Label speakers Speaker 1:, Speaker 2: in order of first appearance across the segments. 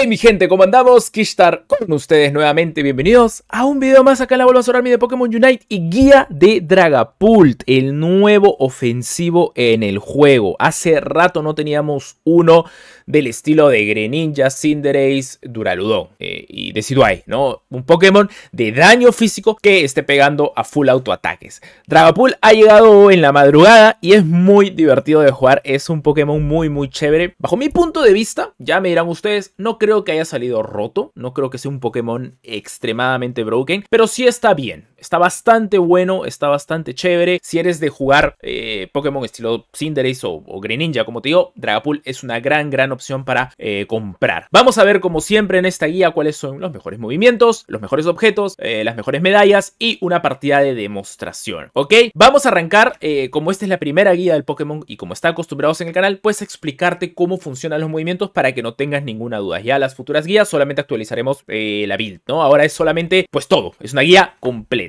Speaker 1: Hey mi gente, ¿cómo andamos? Kishtar con ustedes nuevamente, bienvenidos a un video más acá en la Volvazor Army de Pokémon Unite y guía de Dragapult, el nuevo ofensivo en el juego. Hace rato no teníamos uno del estilo de Greninja, Cinderace, Duraludon eh, y Decidueye, ¿no? Un Pokémon de daño físico que esté pegando a full autoataques. Dragapult ha llegado en la madrugada y es muy divertido de jugar, es un Pokémon muy muy chévere. Bajo mi punto de vista, ya me dirán ustedes, no creo creo que haya salido roto, no creo que sea un Pokémon extremadamente broken, pero sí está bien. Está bastante bueno, está bastante chévere. Si eres de jugar eh, Pokémon estilo Cinderace o, Green Ninja, como te digo, Dragapult es una gran, gran opción para eh, comprar. Vamos a ver, como siempre en esta guía, cuáles son los mejores movimientos, los mejores objetos, eh, las mejores medallas y una partida de demostración. ¿Ok? Vamos a arrancar, como esta es la primera guía del Pokémon y como está acostumbrados en el canal, pues explicarte cómo funcionan los movimientos para que no tengas ninguna duda. Ya las futuras guías solamente actualizaremos la build, ¿no? Ahora es solamente, pues todo, es una guía completa.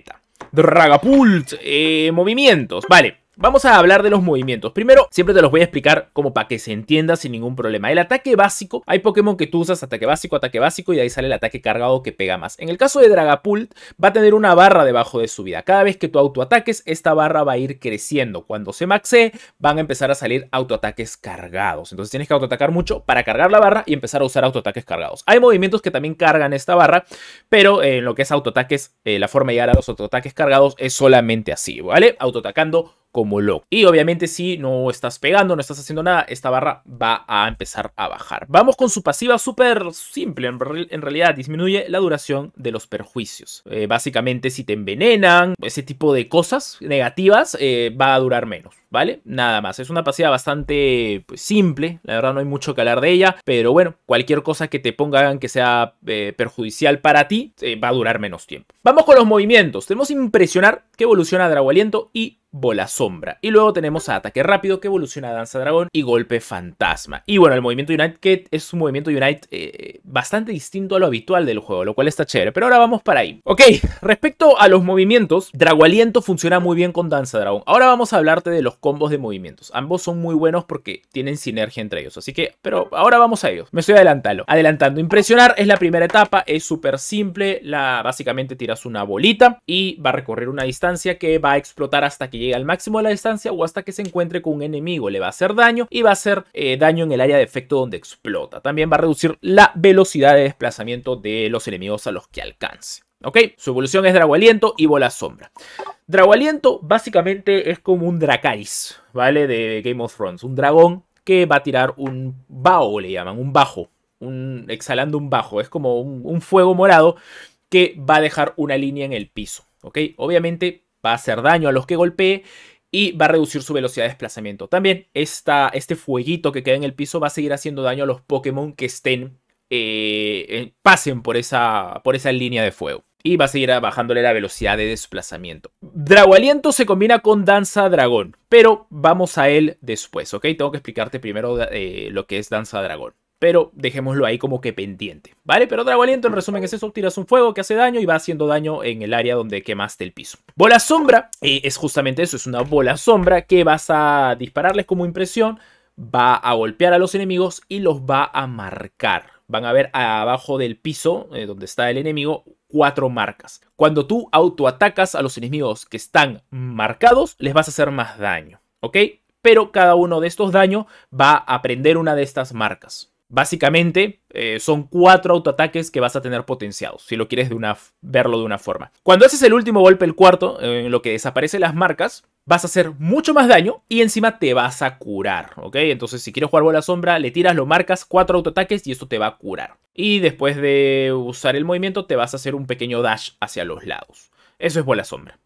Speaker 1: Dragapult. Eh, movimientos. Vale. Vamos a hablar de los movimientos. Primero, siempre te los voy a explicar como para que se entienda sin ningún problema. El ataque básico, hay Pokémon que tú usas ataque básico, ataque básico y ahí sale el ataque cargado que pega más. En el caso de Dragapult, va a tener una barra debajo de su vida. Cada vez que tú autoataques, esta barra va a ir creciendo. Cuando se maxee, van a empezar a salir autoataques cargados. Entonces tienes que autoatacar mucho para cargar la barra y empezar a usar autoataques cargados. Hay movimientos que también cargan esta barra, pero eh, en lo que es autoataques, eh, la forma de llegar a los autoataques cargados es solamente así, ¿vale? Autoatacando como loco. Y obviamente si no estás pegando, no estás haciendo nada, esta barra va a empezar a bajar. Vamos con su pasiva súper simple, en, realidad disminuye la duración de los perjuicios. Eh, básicamente si te envenenan, ese tipo de cosas negativas, eh, va a durar menos. ¿vale? Nada más, es una pasada bastante pues, simple, la verdad no hay mucho que hablar de ella, pero bueno, cualquier cosa que te pongan que sea eh, perjudicial para ti eh, va a durar menos tiempo. Vamos con los movimientos, tenemos Impresionar que evoluciona Drago y Bola Sombra. Y luego tenemos Ataque Rápido que evoluciona Danza Dragón y Golpe Fantasma. Y bueno, el movimiento Unite que es un movimiento Unite eh, bastante distinto a lo habitual del juego, lo cual está chévere. Pero ahora vamos para ahí. Ok, respecto a los movimientos, Drago funciona muy bien con Danza Dragón. Ahora vamos a hablarte de los combos de movimientos. Ambos son muy buenos porque tienen sinergia entre ellos. Así que, pero ahora vamos a ellos. Me estoy adelantando. Adelantando. Impresionar es la primera etapa. Es súper simple. La, básicamente tiras una bolita y va a recorrer una distancia que va a explotar hasta que llegue al máximo de la distancia o hasta que se encuentre con un enemigo. Le va a hacer daño y va a hacer eh, daño en el área de efecto donde explota. También va a reducir la velocidad de desplazamiento de los enemigos a los que alcance. ¿ok? Su evolución es Dragualiento y Bola Sombra. Dragualiento básicamente es como un Dracaris, ¿vale? De Game of Thrones, un dragón que va a tirar un bao, le llaman, un bajo, un, exhalando un bajo, es como un, fuego morado que va a dejar una línea en el piso, ¿ok? Obviamente va a hacer daño a los que golpee y va a reducir su velocidad de desplazamiento. También este fueguito que queda en el piso va a seguir haciendo daño a los Pokémon que estén eh, eh, pasen por esa, por esa línea de fuego y va a seguir bajándole la velocidad de desplazamiento. Dragualiento se combina con Danza Dragón, pero vamos a él después, ¿ok? Tengo que explicarte primero eh, lo que es Danza Dragón. Pero dejémoslo ahí como que pendiente, ¿vale? Pero Dragualiento, en resumen, es eso. Tiras un fuego que hace daño y va haciendo daño en el área donde quemaste el piso. Bola sombra eh, es justamente eso. Es una bola sombra que vas a dispararles como impresión. Va a golpear a los enemigos y los va a marcar, van a ver abajo del piso eh, donde está el enemigo cuatro marcas. Cuando tú autoatacas a los enemigos que están marcados, les vas a hacer más daño, ¿ok? Pero cada uno de estos daños va a prender una de estas marcas. Básicamente, eh, son cuatro autoataques que vas a tener potenciados, si lo quieres verlo de una forma. Cuando haces el último golpe, el cuarto, eh, en lo que desaparecen las marcas, vas a hacer mucho más daño y encima te vas a curar, ¿ok? Entonces, si quieres jugar bola sombra, le tiras, lo marcas, cuatro autoataques y esto te va a curar. Y después de usar el movimiento, te vas a hacer un pequeño dash hacia los lados. Eso es bola sombra.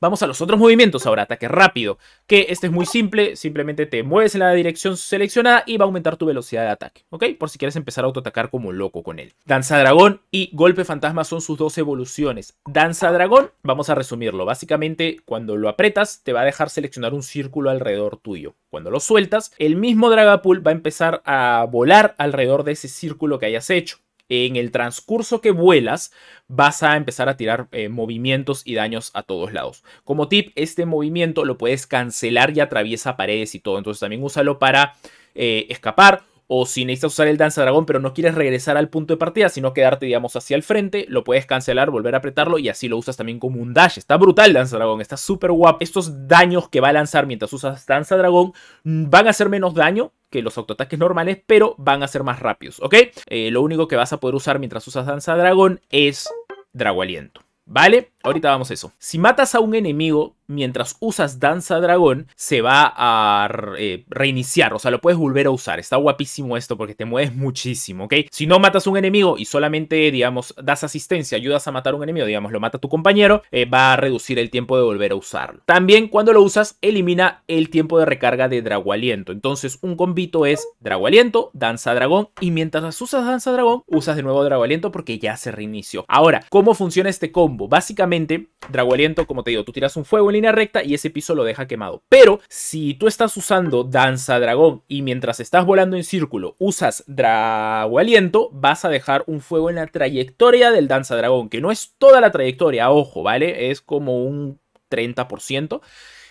Speaker 1: Vamos a los otros movimientos ahora, ataque rápido, que este es muy simple, simplemente te mueves en la dirección seleccionada y va a aumentar tu velocidad de ataque, ¿ok? Por si quieres empezar a autoatacar como loco con él. Danza dragón y golpe fantasma son sus dos evoluciones. Danza dragón, vamos a resumirlo, básicamente cuando lo apretas te va a dejar seleccionar un círculo alrededor tuyo. Cuando lo sueltas, el mismo Dragapult va a empezar a volar alrededor de ese círculo que hayas hecho en el transcurso que vuelas vas a empezar a tirar eh, movimientos y daños a todos lados. Como tip, este movimiento lo puedes cancelar y atraviesa paredes y todo. Entonces también úsalo para eh, escapar o si necesitas usar el Danza Dragón pero no quieres regresar al punto de partida, sino quedarte, digamos, hacia el frente, lo puedes cancelar, volver a apretarlo y así lo usas también como un dash. Está brutal Danza Dragón, está súper guapo. Estos daños que va a lanzar mientras usas Danza Dragón mm, van a hacer menos daño que los autoataques normales, pero van a ser más rápidos, ¿ok? Eh, lo único que vas a poder usar mientras usas Danza Dragón es Drago Aliento, ¿vale? Ahorita vamos a eso. Si matas a un enemigo mientras usas Danza Dragón, se va a eh, reiniciar, o sea, lo puedes volver a usar. Está guapísimo esto porque te mueves muchísimo, ¿ok? Si no matas a un enemigo y solamente, digamos, das asistencia, ayudas a matar un enemigo, digamos, lo mata tu compañero, eh, va a reducir el tiempo de volver a usarlo. También cuando lo usas, elimina el tiempo de recarga de Dragualiento. Entonces, un combito es Dragualiento, Danza Dragón, y mientras usas Danza Dragón, usas de nuevo Dragualiento porque ya se reinició. Ahora, ¿cómo funciona este combo? Básicamente, dragualiento, Drago Aliento, como te digo, tú tiras un fuego en línea recta y ese piso lo deja quemado. Pero si tú estás usando Danza Dragón y mientras estás volando en círculo usas Drago Aliento, vas a dejar un fuego en la trayectoria del Danza Dragón, que no es toda la trayectoria, ojo, ¿vale? Es como un 30%.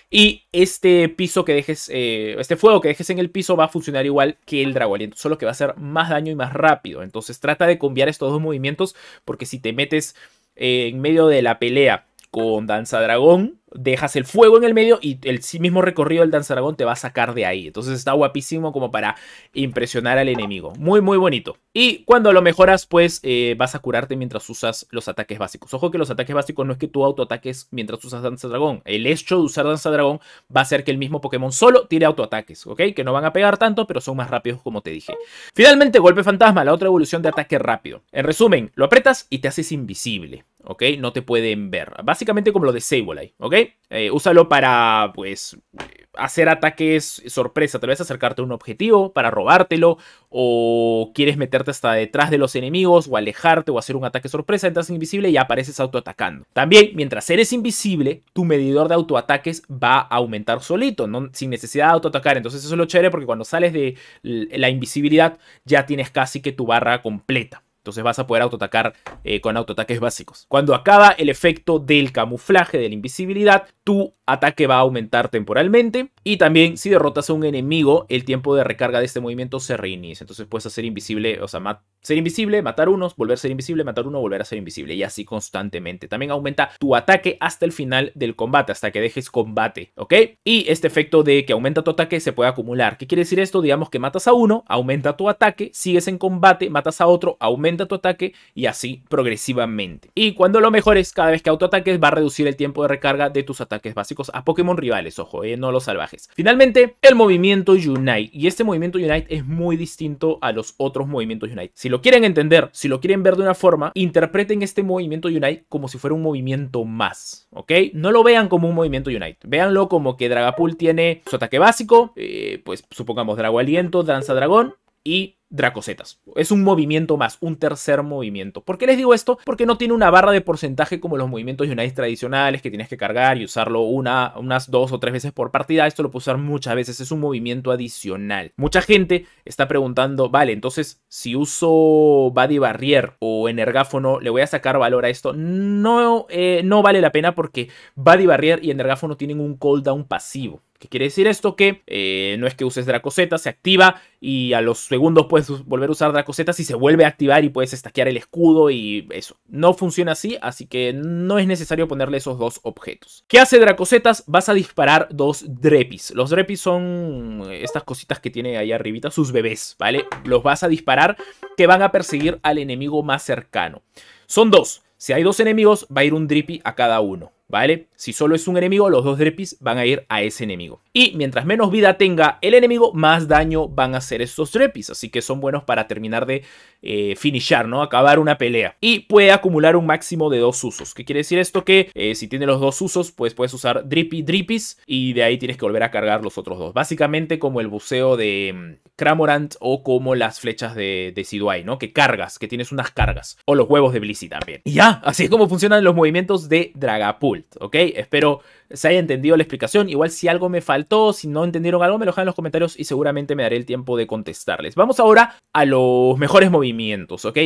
Speaker 1: Y este piso que dejes, eh, este fuego que dejes en el piso va a funcionar igual que el aliento, solo que va a hacer más daño y más rápido. Entonces trata de cambiar estos dos movimientos porque si te metes eh, en medio de la pelea con Danza Dragón dejas el fuego en el medio y el mismo recorrido del dragón te va a sacar de ahí. Entonces está guapísimo como para impresionar al enemigo. Muy, muy bonito. Y cuando lo mejoras, pues eh, vas a curarte mientras usas los ataques básicos. Ojo que los ataques básicos no es que tú autoataques mientras usas danza dragón. El hecho de usar danza dragón va a hacer que el mismo Pokémon solo tire autoataques, ¿ok? Que no van a pegar tanto, pero son más rápidos como te dije. Finalmente, Golpe Fantasma, la otra evolución de ataque rápido. En resumen, lo apretas y te haces invisible. ¿ok? No te pueden ver. Básicamente como lo de Sableye, ¿ok? Eh, úsalo para, pues, hacer ataques sorpresa. Tal vez acercarte a un objetivo para robártelo, o quieres meterte hasta detrás de los enemigos, o alejarte, o hacer un ataque sorpresa, entras invisible y apareces autoatacando. También, mientras eres invisible, tu medidor de autoataques va a aumentar solito, sin necesidad de autoatacar. Entonces eso es lo chévere porque cuando sales de la invisibilidad ya tienes casi que tu barra completa. Entonces vas a poder autoatacar eh, con autoataques básicos. Cuando acaba el efecto del camuflaje, de la invisibilidad, tu ataque va a aumentar temporalmente y también si derrotas a un enemigo, el tiempo de recarga de este movimiento se reinicia. Entonces puedes hacer invisible, o sea, ser invisible, matar unos, volver a ser invisible, matar uno, volver a ser invisible. Y así constantemente. También aumenta tu ataque hasta el final del combate, hasta que dejes combate, ¿ok? Y este efecto de que aumenta tu ataque se puede acumular. ¿Qué quiere decir esto? Digamos que matas a uno, aumenta tu ataque, sigues en combate, matas a otro, aumenta tu ataque y así progresivamente. Y cuando lo mejores, cada vez que autoataques va a reducir el tiempo de recarga de tus ataques básicos a Pokémon rivales. Ojo, eh, no los salvajes. Finalmente, el movimiento Unite. Y este movimiento Unite es muy distinto a los otros movimientos Unite. Si lo quieren entender, si lo quieren ver de una forma, interpreten este movimiento Unite como si fuera un movimiento más, ¿ok? No lo vean como un movimiento Unite. Véanlo como que Dragapult tiene su ataque básico, eh, pues supongamos Drago Aliento, Danza Dragón, y Dracosetas. Es un movimiento más, un tercer movimiento. ¿Por qué les digo esto? Porque no tiene una barra de porcentaje como los movimientos United tradicionales que tienes que cargar y usarlo una, unas dos o tres veces por partida. Esto lo puedes usar muchas veces, es un movimiento adicional. Mucha gente está preguntando, vale, entonces si uso Body Barrier o Energáfono, ¿le voy a sacar valor a esto? No, eh, no vale la pena porque Body Barrier y Energáfono tienen un cooldown pasivo. ¿Qué quiere decir esto? Que eh, no es que uses Dracoseta, se activa y a los segundos puedes volver a usar Dracoseta si se vuelve a activar y puedes estaquear el escudo y eso. No funciona así, así que no es necesario ponerle esos dos objetos. ¿Qué hace Dracosetas? Vas a disparar dos Drepis. Los Drepis son eh, estas cositas que tiene ahí arribita, sus bebés, ¿vale? Los vas a disparar que van a perseguir al enemigo más cercano. Son dos. Si hay dos enemigos, va a ir un Drippy a cada uno. ¿vale? Si solo es un enemigo, los dos drepis van a ir a ese enemigo. Y mientras menos vida tenga el enemigo, más daño van a hacer estos drepis, así que son buenos para terminar de eh, finishar, ¿no? Acabar una pelea. Y puede acumular un máximo de dos usos. ¿Qué quiere decir esto? Que eh, si tiene los dos usos, pues puedes usar drippy drippies y de ahí tienes que volver a cargar los otros dos. Básicamente como el buceo de mm, Cramorant o como las flechas de, de ¿no? Que cargas, que tienes unas cargas. O los huevos de Blissey también. Y ya, así es como funcionan los movimientos de Dragapult. ¿ok? Espero se haya entendido la explicación. Igual si algo me faltó, si no entendieron algo, me lo dejan en los comentarios y seguramente me daré el tiempo de contestarles. Vamos ahora a los mejores movimientos, ¿ok?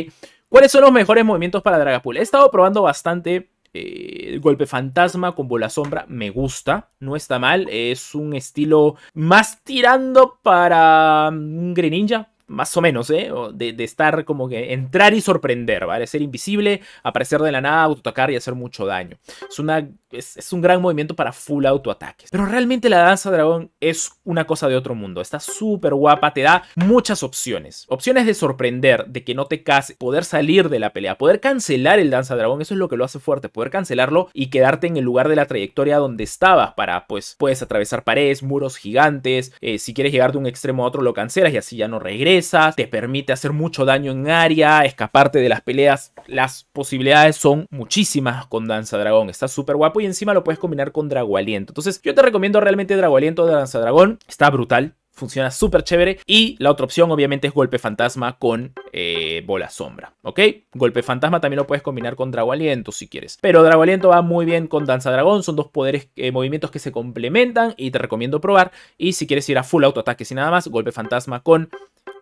Speaker 1: ¿Cuáles son los mejores movimientos para Dragapult? He estado probando bastante eh, el golpe fantasma con bola sombra me gusta, no está mal, es un estilo más tirando para un Greninja, más o menos, ¿eh? De, estar como que entrar y sorprender, ¿vale? Ser invisible, aparecer de la nada, autoatacar y hacer mucho daño. Es, una, es, un gran movimiento para full autoataques. Pero realmente la danza dragón es una cosa de otro mundo. Está súper guapa, te da muchas opciones. Opciones de sorprender, de que no te case, poder salir de la pelea, poder cancelar el danza dragón, eso es lo que lo hace fuerte, poder cancelarlo y quedarte en el lugar de la trayectoria donde estabas para, pues, puedes atravesar paredes, muros gigantes, eh, si quieres llegar de un extremo a otro lo cancelas y así ya no regresas te permite hacer mucho daño en área, escaparte de las peleas. Las posibilidades son muchísimas con Danza Dragón. Está súper guapo y encima lo puedes combinar con Drago Aliento. Entonces, yo te recomiendo realmente Drago Aliento de Danza Dragón. Está brutal funciona súper chévere. Y la otra opción, obviamente, es golpe fantasma con eh, bola sombra. ¿Ok? Golpe fantasma también lo puedes combinar con Drago Aliento si quieres. Pero Drago Aliento va muy bien con Danza Dragón. Son dos poderes, eh, movimientos que se complementan y te recomiendo probar. Y si quieres ir a full autoataque sin nada más, golpe fantasma con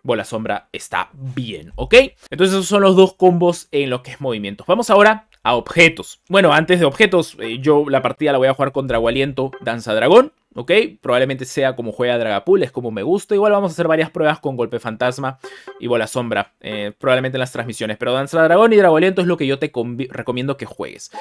Speaker 1: la sombra está bien, ¿ok? Entonces esos son los dos combos en lo que es movimientos. Vamos ahora a objetos. Bueno, antes de objetos, eh, yo la partida la voy a jugar con Dragualiento Danza Dragón, ¿ok? Probablemente sea como juega Dragapool. es como me gusta. Igual vamos a hacer varias pruebas con Golpe Fantasma y Bola Sombra, eh, probablemente en las transmisiones. Pero Danza Dragón y Dragoliento es lo que yo te recomiendo que juegues.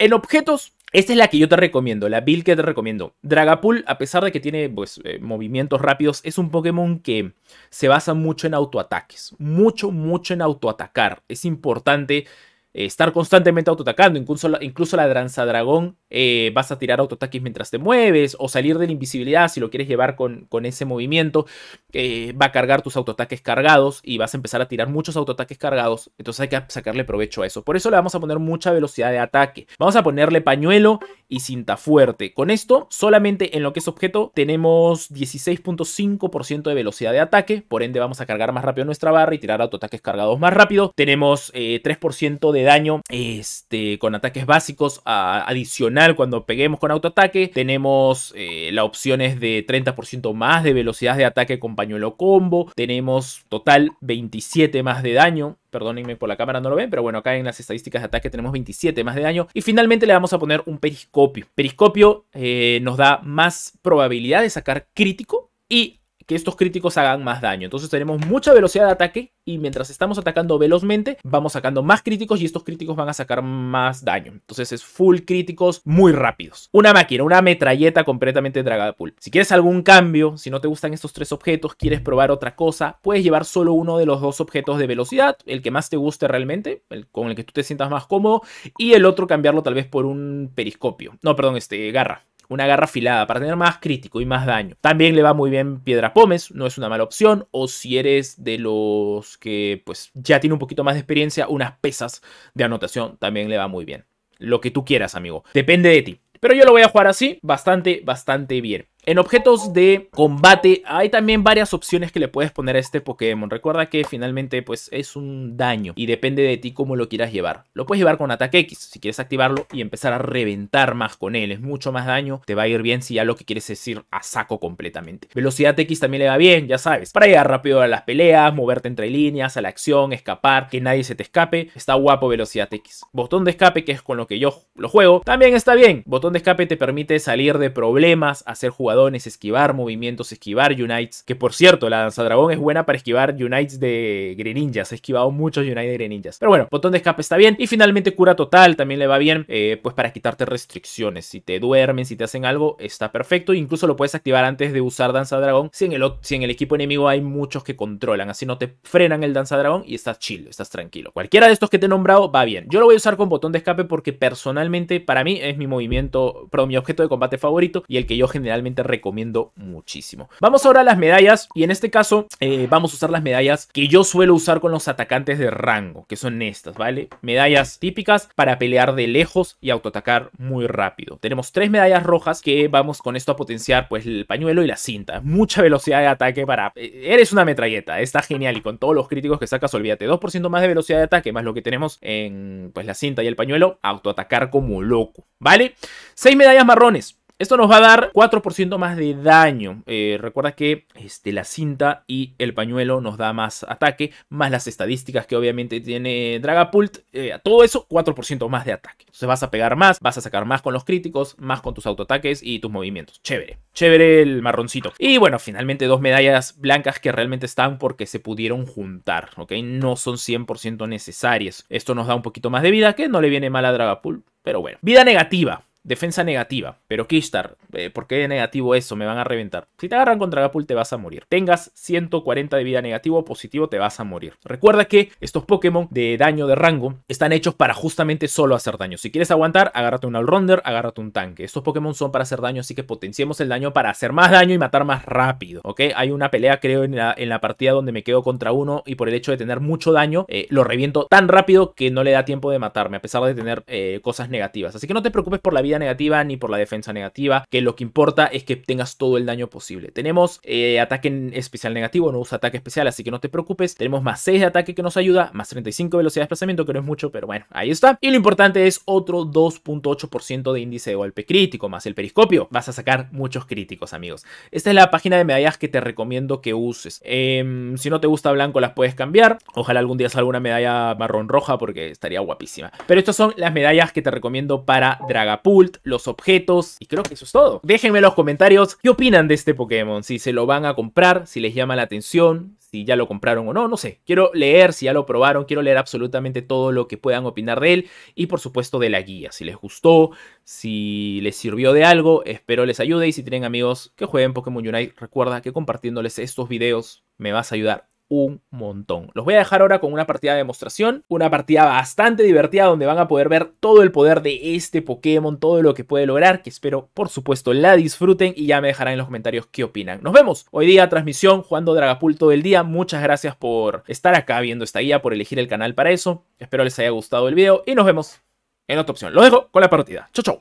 Speaker 1: En objetos, esta es la que yo te recomiendo, la build que te recomiendo. Dragapool, a pesar de que tiene pues, eh, movimientos rápidos, es un Pokémon que se basa mucho en autoataques. Mucho, mucho en autoatacar. Es importante eh, estar constantemente autoatacando. Incluso, incluso la danza dragón eh, vas a tirar autoataques mientras te mueves o salir de la invisibilidad si lo quieres llevar con, con ese movimiento. Eh, va a cargar tus autoataques cargados y vas a empezar a tirar muchos autoataques cargados. Entonces hay que sacarle provecho a eso. Por eso le vamos a poner mucha velocidad de ataque. Vamos a ponerle pañuelo y cinta fuerte. Con esto, solamente en lo que es objeto, tenemos 16.5% de velocidad de ataque, por ende vamos a cargar más rápido nuestra barra y tirar autoataques cargados más rápido. Tenemos 3% eh, de daño este, con ataques básicos adicional cuando peguemos con autoataque. Tenemos eh, la opción es de 30% más de velocidad de ataque con pañuelo combo. Tenemos total 27 más de daño Perdónenme por la cámara, no lo ven, pero bueno, acá en las estadísticas de ataque tenemos 27 más de daño. Y finalmente le vamos a poner un periscopio. Periscopio eh, nos da más probabilidad de sacar crítico y que estos críticos hagan más daño. Entonces tenemos mucha velocidad de ataque y mientras estamos atacando velozmente, vamos sacando más críticos y estos críticos van a sacar más daño. Entonces es full críticos muy rápidos. Una máquina, una metralleta completamente Dragapult. Si quieres algún cambio, si no te gustan estos tres objetos, quieres probar otra cosa, puedes llevar solo uno de los dos objetos de velocidad, el que más te guste realmente, el con el que tú te sientas más cómodo, y el otro cambiarlo tal vez por un periscopio. No, perdón, este, garra una garra afilada para tener más crítico y más daño. También le va muy bien piedra pómez, no es una mala opción. O si eres de los que pues ya tiene un poquito más de experiencia, unas pesas de anotación también le va muy bien. Lo que tú quieras, amigo. Depende de ti. Pero yo lo voy a jugar así, bastante, bastante bien. En objetos de combate hay también varias opciones que le puedes poner a este Pokémon. Recuerda que finalmente pues es un daño y depende de ti cómo lo quieras llevar. Lo puedes llevar con ataque X si quieres activarlo y empezar a reventar más con él. Es mucho más daño, te va a ir bien si ya lo que quieres es ir a saco completamente. Velocidad X también le va bien, ya sabes, para llegar rápido a las peleas, moverte entre líneas, a la acción, escapar, que nadie se te escape. Está guapo Velocidad X. Botón de escape que es con lo que yo lo juego, también está bien. Botón de escape te permite salir de problemas, hacer jugadores es esquivar movimientos, esquivar unites. Que por cierto, la danza dragón es buena para esquivar unites de Greninjas. He esquivado muchos unites de Greninjas. Pero bueno, botón de escape está bien. Y finalmente cura total también le va bien. Eh, pues para quitarte restricciones. Si te duermen, si te hacen algo, está perfecto. Incluso lo puedes activar antes de usar danza dragón. Si en el, si en el equipo enemigo hay muchos que controlan. Así no te frenan el danza dragón y estás chill, estás tranquilo. Cualquiera de estos que te he nombrado va bien. Yo lo voy a usar con botón de escape porque personalmente para mí es mi movimiento, pero mi objeto de combate favorito y el que yo generalmente recomiendo muchísimo. Vamos ahora a las medallas y en este caso eh, vamos a usar las medallas que yo suelo usar con los atacantes de rango, que son estas, ¿vale? Medallas típicas para pelear de lejos y autoatacar muy rápido. Tenemos tres medallas rojas que vamos con esto a potenciar pues el pañuelo y la cinta. Mucha velocidad de ataque para... Eh, eres una metralleta, está genial y con todos los críticos que sacas olvídate. 2% más de velocidad de ataque más lo que tenemos en pues la cinta y el pañuelo, autoatacar como loco, ¿vale? Seis medallas marrones. Esto nos va a dar 4% más de daño. Eh, recuerda que este, la cinta y el pañuelo nos da más ataque, más las estadísticas que obviamente tiene Dragapult. Eh, todo eso, 4% más de ataque. Entonces vas a pegar más, vas a sacar más con los críticos, más con tus autoataques y tus movimientos. Chévere, chévere el marroncito. Y bueno, finalmente dos medallas blancas que realmente están porque se pudieron juntar, ¿ok? No son 100% necesarias. Esto nos da un poquito más de vida que no le viene mal a Dragapult, pero bueno. Vida negativa. Defensa negativa. Pero Kistar, eh, ¿por qué negativo eso? Me van a reventar. Si te agarran contra Gapul te vas a morir. Tengas 140 de vida negativo o positivo te vas a morir. Recuerda que estos Pokémon de daño de rango están hechos para justamente solo hacer daño. Si quieres aguantar, agárrate un Allrounder, agárrate un tanque. Estos Pokémon son para hacer daño, así que potenciemos el daño para hacer más daño y matar más rápido. ¿Ok? Hay una pelea, creo, en la, en la partida donde me quedo contra uno y por el hecho de tener mucho daño, eh, lo reviento tan rápido que no le da tiempo de matarme, a pesar de tener eh, cosas negativas. Así que no te preocupes por la vida negativa ni por la defensa negativa, que lo que importa es que tengas todo el daño posible. Tenemos eh, ataque especial negativo, no usa ataque especial, así que no te preocupes. Tenemos más 6 de ataque que nos ayuda, más 35 velocidad de desplazamiento, que no es mucho, pero bueno, ahí está. Y lo importante es otro 2.8% de índice de golpe crítico, más el periscopio. Vas a sacar muchos críticos, amigos. Esta es la página de medallas que te recomiendo que uses. Em, si no te gusta blanco, las puedes cambiar. Ojalá algún día salga una medalla marrón roja porque estaría guapísima. Pero estas son las medallas que te recomiendo para Dragapool los objetos y creo que eso es todo. Déjenme en los comentarios qué opinan de este Pokémon, si se lo van a comprar, si les llama la atención, si ya lo compraron o no, no sé. Quiero leer si ya lo probaron, quiero leer absolutamente todo lo que puedan opinar de él y por supuesto de la guía. Si les gustó, si les sirvió de algo, espero les ayude y si tienen amigos que jueguen Pokémon Unite, recuerda que compartiéndoles estos videos me vas a ayudar un montón. Los voy a dejar ahora con una partida de demostración, una partida bastante divertida donde van a poder ver todo el poder de este Pokémon, todo lo que puede lograr, que espero por supuesto la disfruten y ya me dejarán en los comentarios qué opinan. Nos vemos hoy día, transmisión, jugando Dragapult todo el día. Muchas gracias por estar acá viendo esta guía, por elegir el canal para eso. Espero les haya gustado el video y nos vemos en otra opción. Lo dejo con la partida. Chau, chau.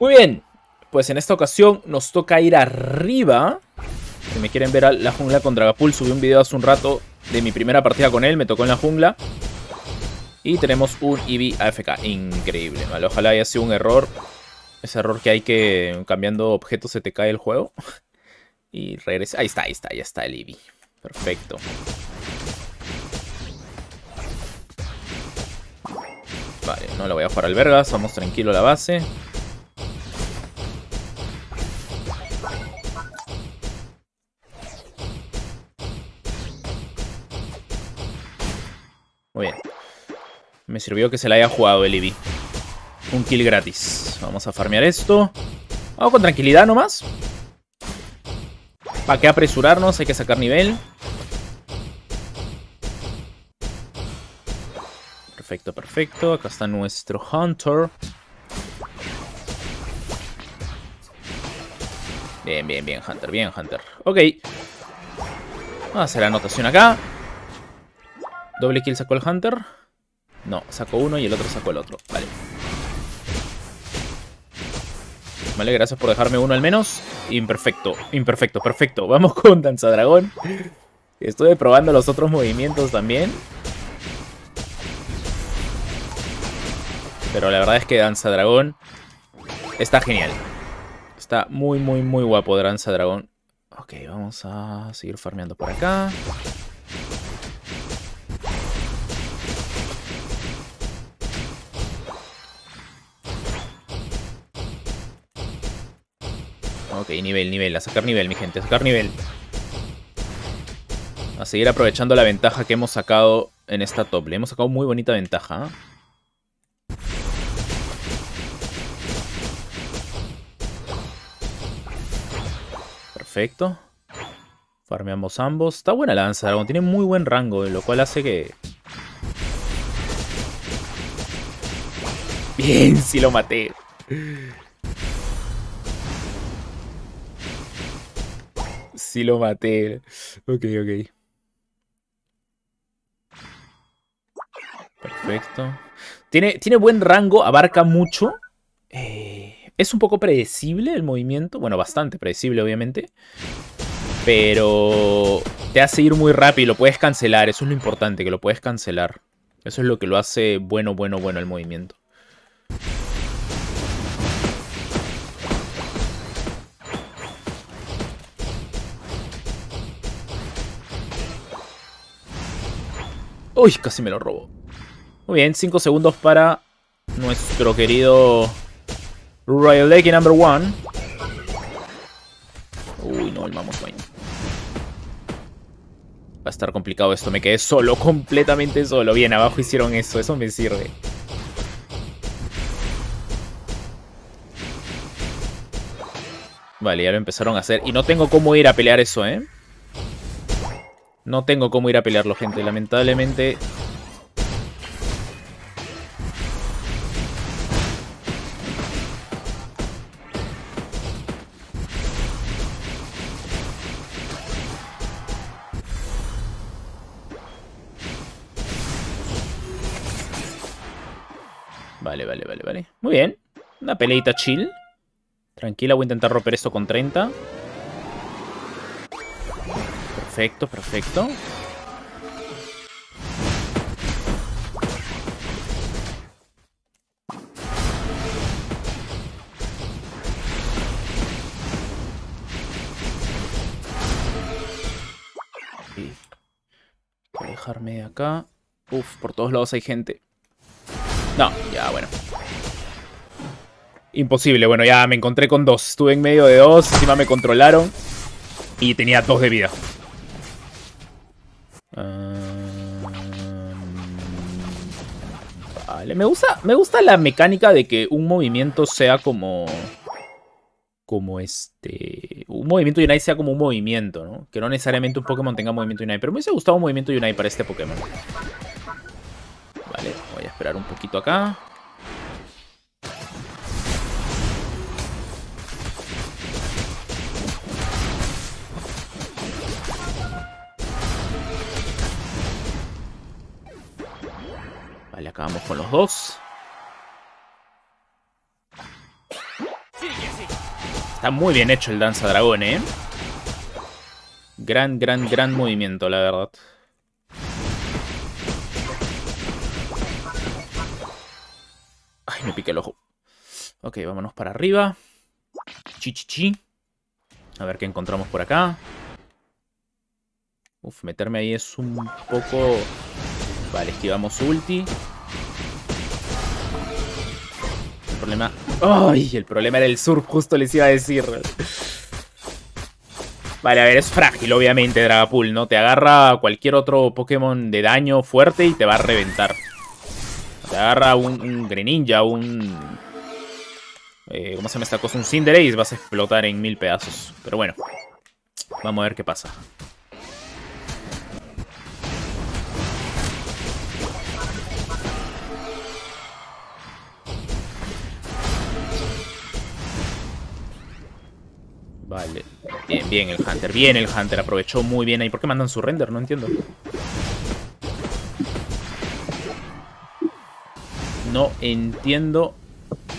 Speaker 1: Muy bien, pues en esta ocasión nos toca ir arriba si me quieren ver a la jungla con Dragapult, subí un video hace un rato de mi primera partida con él, me tocó en la jungla. Y tenemos un Eevee AFK, increíble, ¿vale? Ojalá haya sido un error, ese error que hay que cambiando objetos se te cae el juego. Y regresa, ahí está, ahí está, ahí está el Eevee, perfecto. Vale, no lo voy a jugar al vergas, vamos tranquilo a la base. Me sirvió que se la haya jugado el Eevee. Un kill gratis. Vamos a farmear esto. Vamos con tranquilidad nomás. ¿Para qué apresurarnos? Hay que sacar nivel. Perfecto, perfecto. Acá está nuestro Hunter. Bien, bien, bien, Hunter. Bien, Hunter. Ok. Vamos a hacer la anotación acá. Doble kill sacó el Hunter. No, sacó uno y el otro sacó el otro. Vale. Vale, gracias por dejarme uno al menos. Imperfecto, imperfecto, perfecto. Vamos con Danza Dragón Estuve probando los otros movimientos también. Pero la verdad es que Danza Dragón está genial. Está muy, muy, muy guapo Danza Dragón Ok, vamos a seguir farmeando por acá. Ok, nivel, nivel. A sacar nivel, mi gente. A sacar nivel. A seguir aprovechando la ventaja que hemos sacado en esta top. Le hemos sacado muy bonita ventaja. ¿eh? Perfecto. Farmeamos ambos. Está buena la lanza, Dragon. Tiene muy buen rango, lo cual hace que... Bien, si lo maté. sí lo maté. Ok, ok. Perfecto. Tiene, tiene buen rango, abarca mucho. Eh, es un poco predecible el movimiento. Bueno, bastante predecible, obviamente. Pero te hace ir muy rápido y lo puedes cancelar. Eso es lo importante, que lo puedes cancelar. Eso es lo que lo hace bueno, bueno, bueno el movimiento. Uy, casi me lo robo. Muy bien, 5 segundos para nuestro querido Royal y number one. Uy, no, el Mammoth Va a estar complicado esto. Me quedé solo, completamente solo. Bien, abajo hicieron eso. Eso me sirve. Vale, ya lo empezaron a hacer. Y no tengo cómo ir a pelear eso, ¿eh? No tengo cómo ir a pelearlo, gente. Lamentablemente... Vale, vale, vale, vale. Muy bien. Una peleita chill. Tranquila, voy a intentar romper esto con 30. Perfecto, perfecto. Voy a dejarme de acá. Uf, por todos lados hay gente. No, ya, bueno. Imposible, bueno, ya me encontré con dos. Estuve en medio de dos, encima me controlaron. Y tenía dos de vida. Ah, vale, me gusta, me gusta la mecánica de que un movimiento sea como... Como este... Un movimiento Unite sea como un movimiento, ¿no? Que no necesariamente un Pokémon tenga movimiento Unite. Pero me hubiese gustado un movimiento Unite para este Pokémon. Vale, voy a esperar un poquito acá. con los dos. Está muy bien hecho el Danza Dragón, ¿eh? Gran, gran, gran movimiento, la verdad. Ay, me piqué el ojo. Ok, vámonos para arriba. Chichichi. A ver qué encontramos por acá. Uf, meterme ahí es un poco... Vale, esquivamos ulti. El problema del sur surf, justo les iba a decir. Vale, a ver, es frágil, obviamente, Dragapool, ¿no? Te agarra cualquier otro Pokémon de daño fuerte y te va a reventar. Te agarra un, Greninja, un... Eh, ¿Cómo se me esta cosa? Un Cinderace, vas a explotar en mil pedazos. Pero bueno, vamos a ver qué pasa. Vale. Bien, bien el Hunter. Bien el Hunter. Aprovechó muy bien ahí. ¿Por qué mandan su render? No entiendo. No entiendo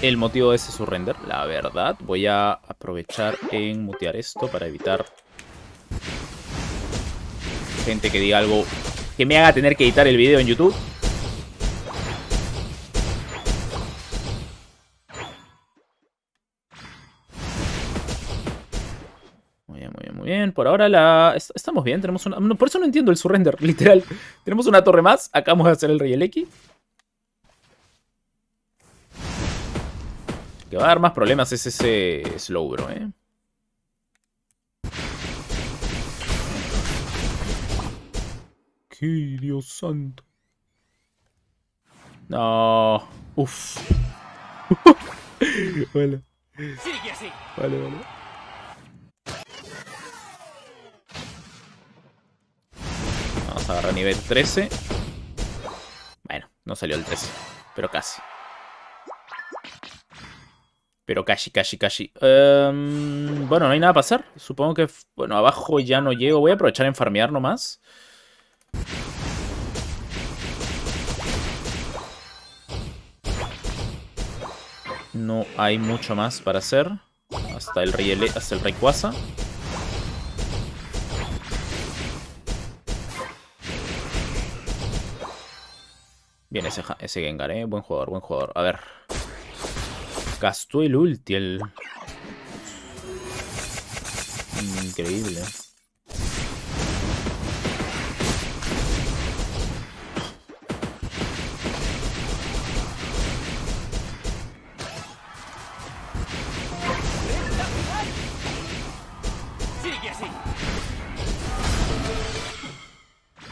Speaker 1: el motivo de ese surrender, la verdad. Voy a aprovechar en mutear esto para evitar gente que diga algo que me haga tener que editar el video en YouTube. bien. Por ahora la estamos bien. Tenemos una... por eso no entiendo el surrender, literal. Tenemos una torre más. Acabamos de hacer el rey, el X. Que va a dar más problemas es ese Slowbro, eh. ¡Qué Dios santo! No. Uf. Vale, vale. Agarra a nivel 13. Bueno, no salió el 13, pero casi. Pero casi, casi, casi. Em, bueno, no hay nada para hacer. Supongo que, bueno, abajo ya no llego. Voy a aprovechar en farmear nomás. No hay mucho más para hacer. Hasta el rey, hasta el rey Quasa. Bien, ese, ese Gengar, ¿eh? Buen jugador, buen jugador. A ver. Gastó el ulti, el... Increíble.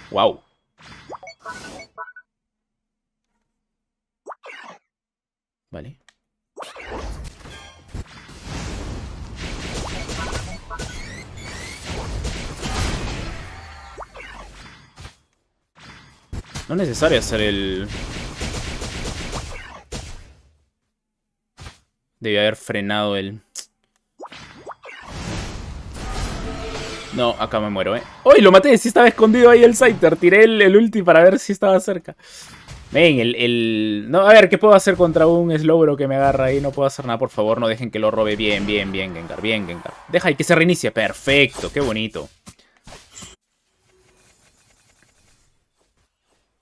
Speaker 1: Wow. Vale. No es necesario hacer el... Debía haber frenado el... No, acá me muero, eh. ¡Uy! Lo maté, si estaba escondido ahí el Scyther. Tiré el, el ulti para ver si estaba cerca. Ven, el, No, a ver, ¿qué puedo hacer contra un Slowbro que me agarra ahí? No puedo hacer nada, por favor, no dejen que lo robe. Bien, bien, bien, Gengar, bien, Gengar. Deja ahí que se reinicie. Perfecto, qué bonito.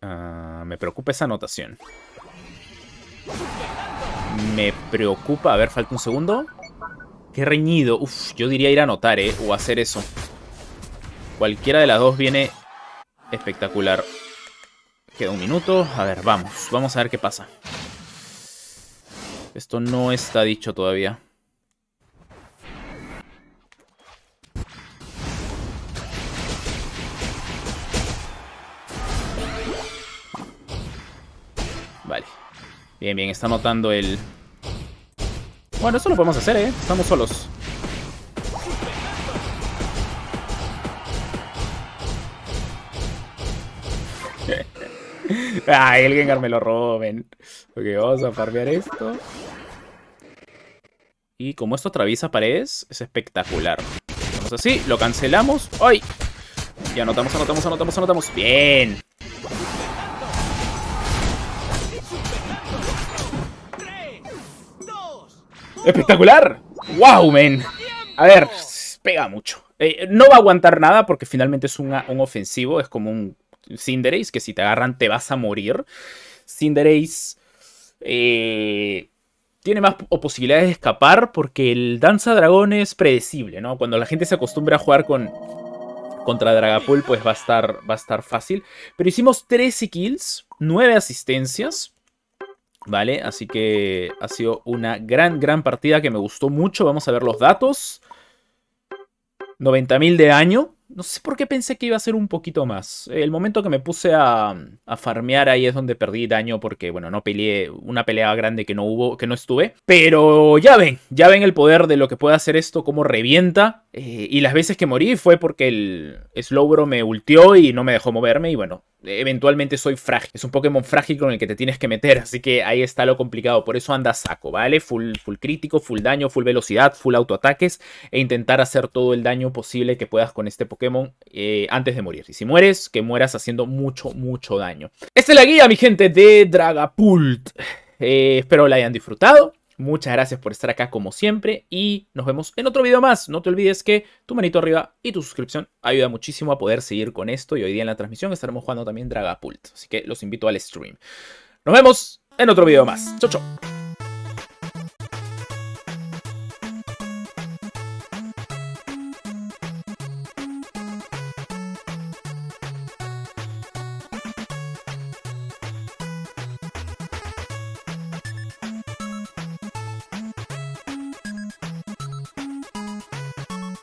Speaker 1: Ah, me preocupa esa anotación. Me preocupa... A ver, falta un segundo. Qué reñido. Uf, yo diría ir a anotar, ¿eh? O hacer eso. Cualquiera de las dos viene espectacular. Queda un minuto. A ver, vamos. Vamos a ver qué pasa. Esto no está dicho todavía. Vale. Bien, bien, está notando el... Bueno, eso lo podemos hacer, ¿eh? Estamos solos. ¡Ay, ah, el Gengar me lo roben. Ok, vamos a farmear esto. Y como esto atraviesa paredes, es espectacular. Vamos así, lo cancelamos. ¡Ay! Y anotamos, anotamos, anotamos, anotamos. ¡Bien! ¡Espectacular! ¡Wow, men! A ver, pega mucho. Eh, no va a aguantar nada porque finalmente es un ofensivo, es como un Cinderace, que si te agarran te vas a morir. Cinderace eh, tiene más posibilidades de escapar porque el Danza Dragón es predecible, ¿no? Cuando la gente se acostumbra a jugar con, contra Dragapult, pues va a, estar, va a estar fácil. Pero hicimos 13 kills, 9 asistencias. ¿Vale? Así que ha sido una gran, gran partida que me gustó mucho. Vamos a ver los datos. 90.000 de daño. No sé por qué pensé que iba a ser un poquito más. El momento que me puse a, farmear ahí es donde perdí daño porque, bueno, no peleé una pelea grande que no hubo, que no estuve. Pero ya ven, ya ven el poder de lo que puede hacer esto, cómo revienta. Eh, y las veces que morí fue porque el Slowbro me ultió y no me dejó moverme. Y bueno, eventualmente soy frágil. Es un Pokémon frágil con el que te tienes que meter. Así que ahí está lo complicado. Por eso anda saco, ¿vale? Full, full crítico, full daño, full velocidad, full autoataques. E intentar hacer todo el daño posible que puedas con este Pokémon eh, antes de morir. Y si mueres, que mueras haciendo mucho, mucho daño. Esta es la guía, mi gente, de Dragapult. Eh, espero la hayan disfrutado. Muchas gracias por estar acá como siempre y nos vemos en otro video más. No te olvides que tu manito arriba y tu suscripción ayuda muchísimo a poder seguir con esto y hoy día en la transmisión estaremos jugando también Dragapult, así que los invito al stream. Nos vemos en otro video más. Chau, chau.